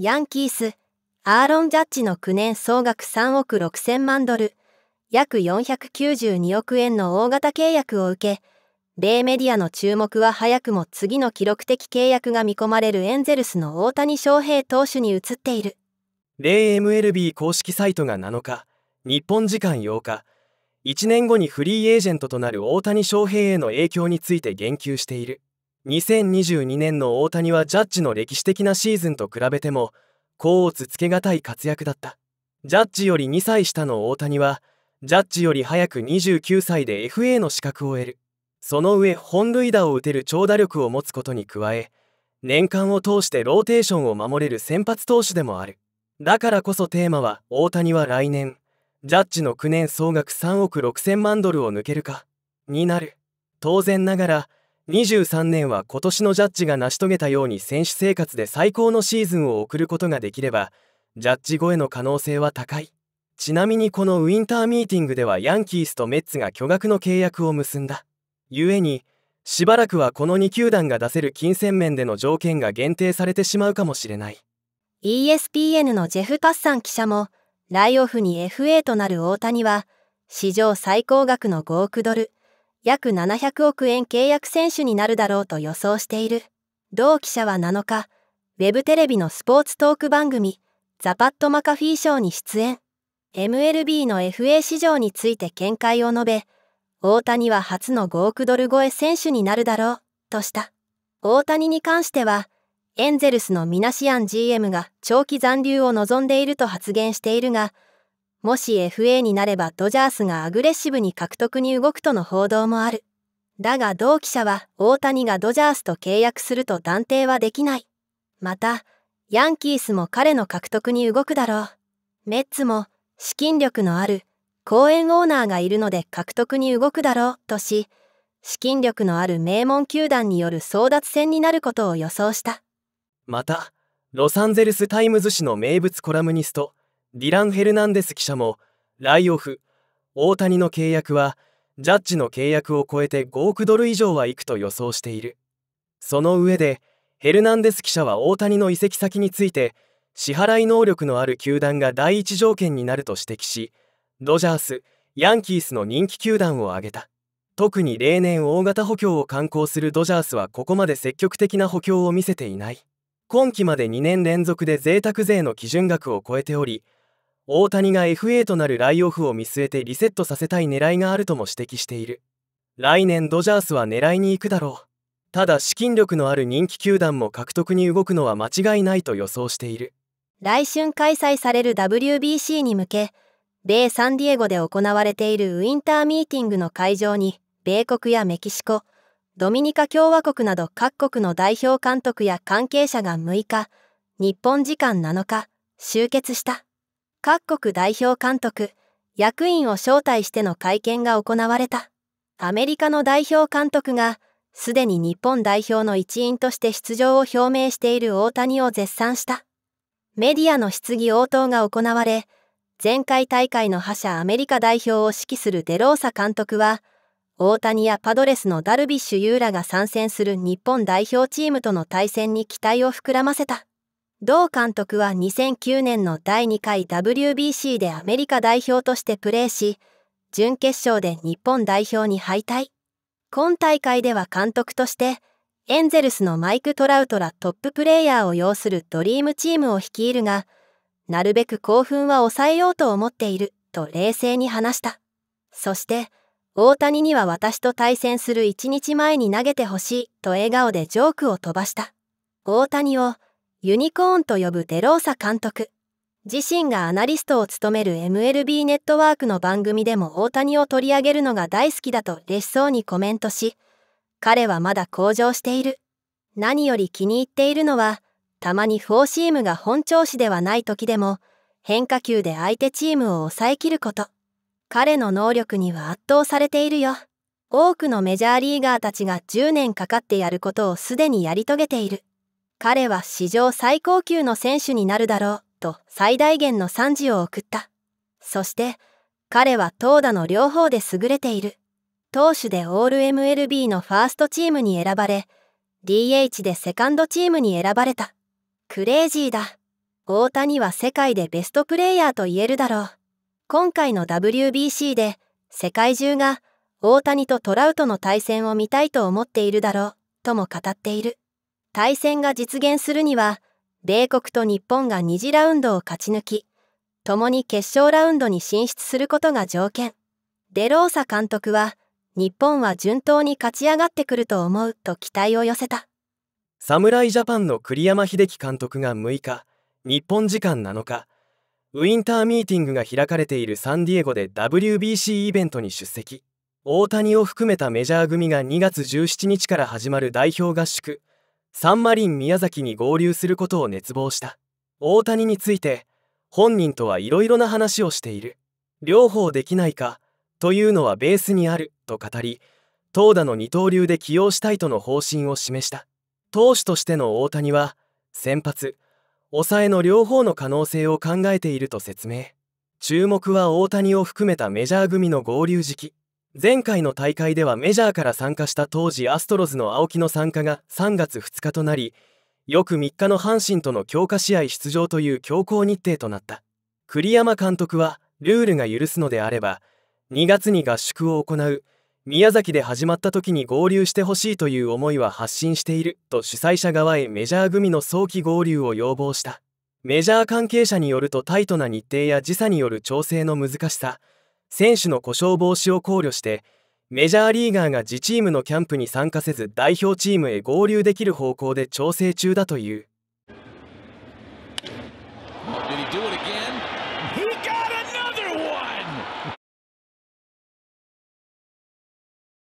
ヤンキース、アーロン・ジャッジの9年総額3億6000万ドル、約492億円の大型契約を受け、米メディアの注目は早くも次の記録的契約が見込まれるエンゼルスの大谷翔平投手に移っている。例 MLB 公式サイトが7日、日本時間8日、1年後にフリーエージェントとなる大谷翔平への影響について言及している。2022年の大谷はジャッジの歴史的なシーズンと比べても甲をつつけがたい活躍だったジャッジより2歳下の大谷はジャッジより早く29歳で FA の資格を得るその上本塁打を打てる長打力を持つことに加え年間を通してローテーションを守れる先発投手でもあるだからこそテーマは大谷は来年ジャッジの9年総額3億6000万ドルを抜けるかになる当然ながら23年は今年のジャッジが成し遂げたように選手生活で最高のシーズンを送ることができればジャッジ超えの可能性は高いちなみにこのウィンターミーティングではヤンキースとメッツが巨額の契約を結んだ故にしばらくはこの2球団が出せる金銭面での条件が限定されてしまうかもしれない ESPN のジェフ・カッサン記者もライオフに FA となる大谷は史上最高額の5億ドル約700億円契約選手になるだろうと予想している。同記者は7日、ウェブテレビのスポーツトーク番組、ザパットマカフィー賞に出演。MLB の FA 市場について見解を述べ、大谷は初の5億ドル超え選手になるだろう、とした。大谷に関しては、エンゼルスのミナシアン GM が長期残留を望んでいると発言しているが、もし FA になればドジャースがアグレッシブに獲得に動くとの報道もある。だが同記者は大谷がドジャースと契約すると断定はできない。また、ヤンキースも彼の獲得に動くだろう。メッツも資金力のある公園オーナーがいるので獲得に動くだろうとし、資金力のある名門球団による争奪戦になることを予想した。また、ロサンゼルス・タイムズ紙の名物コラムニスト、ディラン・ヘルナンデス記者もライオフ大谷の契約はジャッジの契約を超えて5億ドル以上はいくと予想しているその上でヘルナンデス記者は大谷の移籍先について支払い能力のある球団が第一条件になると指摘しドジャースヤンキースの人気球団を挙げた特に例年大型補強を敢行するドジャースはここまで積極的な補強を見せていない今季まで2年連続で贅沢税の基準額を超えており大谷が FA となるライオフを見据えてリセットさせたい狙いがあるとも指摘している来年ドジャースは狙いに行くだろうただ資金力のある人気球団も獲得に動くのは間違いないと予想している来春開催される WBC に向け米サンディエゴで行われているウィンターミーティングの会場に米国やメキシコドミニカ共和国など各国の代表監督や関係者が6日日本時間7日集結した。各国代表監督、役員を招待しての会見が行われた。アメリカの代表監督が、すでに日本代表の一員として出場を表明している大谷を絶賛した。メディアの質疑応答が行われ、前回大会の覇者アメリカ代表を指揮するデローサ監督は、大谷やパドレスのダルビッシュ有らが参戦する日本代表チームとの対戦に期待を膨らませた。同監督は2009年の第2回 WBC でアメリカ代表としてプレーし、準決勝で日本代表に敗退。今大会では監督として、エンゼルスのマイク・トラウトらトッププレーヤーを擁するドリームチームを率いるが、なるべく興奮は抑えようと思っていると冷静に話した。そして、大谷には私と対戦する1日前に投げてほしいと笑顔でジョークを飛ばした。大谷を、ユニコーンと呼ぶデローサ監督自身がアナリストを務める MLB ネットワークの番組でも大谷を取り上げるのが大好きだと嬉しそうにコメントし彼はまだ向上している何より気に入っているのはたまにフォーシームが本調子ではない時でも変化球で相手チームを抑えきること彼の能力には圧倒されているよ多くのメジャーリーガーたちが10年かかってやることをすでにやり遂げている彼は史上最高級の選手になるだろうと最大限の賛辞を送ったそして彼は投打の両方で優れている投手でオール MLB のファーストチームに選ばれ DH でセカンドチームに選ばれたクレイジーだ大谷は世界でベストプレイヤーと言えるだろう今回の WBC で世界中が大谷とトラウトの対戦を見たいと思っているだろうとも語っている。対戦が実現するには、米国と日本が2次ラウンドを勝ち抜き、共に決勝ラウンドに進出することが条件。デローサ監督は、日本は順当に勝ち上がってくると思うと期待を寄せた。侍ジャパンの栗山英樹監督が6日、日本時間7日、ウィンターミーティングが開かれているサンディエゴで WBC イベントに出席。大谷を含めたメジャー組が2月17日から始まる代表合宿サンマリン宮崎に合流することを熱望した大谷について本人とはいろいろな話をしている両方できないかというのはベースにあると語り投打の二刀流で起用したいとの方針を示した投手としての大谷は先発抑えの両方の可能性を考えていると説明注目は大谷を含めたメジャー組の合流時期前回の大会ではメジャーから参加した当時アストロズの青木の参加が3月2日となり翌3日の阪神との強化試合出場という強行日程となった栗山監督はルールが許すのであれば2月に合宿を行う宮崎で始まった時に合流してほしいという思いは発信していると主催者側へメジャー組の早期合流を要望したメジャー関係者によるとタイトな日程や時差による調整の難しさ選手の故障防止を考慮してメジャーリーガーが自チームのキャンプに参加せず代表チームへ合流できる方向で調整中だという